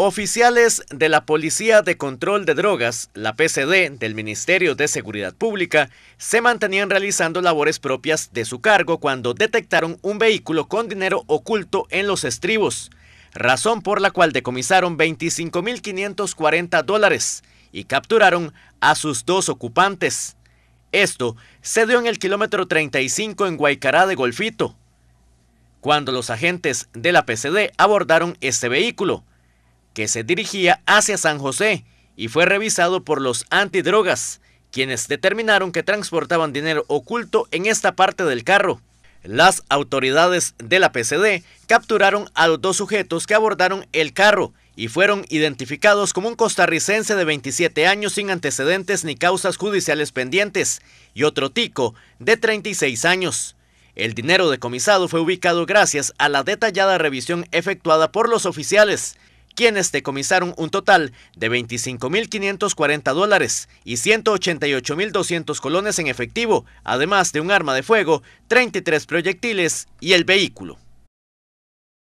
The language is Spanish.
Oficiales de la Policía de Control de Drogas, la PCD, del Ministerio de Seguridad Pública, se mantenían realizando labores propias de su cargo cuando detectaron un vehículo con dinero oculto en los estribos, razón por la cual decomisaron 25.540 dólares y capturaron a sus dos ocupantes. Esto se dio en el kilómetro 35 en Guaycará de Golfito, cuando los agentes de la PCD abordaron este vehículo que se dirigía hacia San José y fue revisado por los antidrogas, quienes determinaron que transportaban dinero oculto en esta parte del carro. Las autoridades de la PCD capturaron a los dos sujetos que abordaron el carro y fueron identificados como un costarricense de 27 años sin antecedentes ni causas judiciales pendientes y otro tico de 36 años. El dinero decomisado fue ubicado gracias a la detallada revisión efectuada por los oficiales, quienes decomisaron un total de 25.540 dólares y 188.200 colones en efectivo, además de un arma de fuego, 33 proyectiles y el vehículo.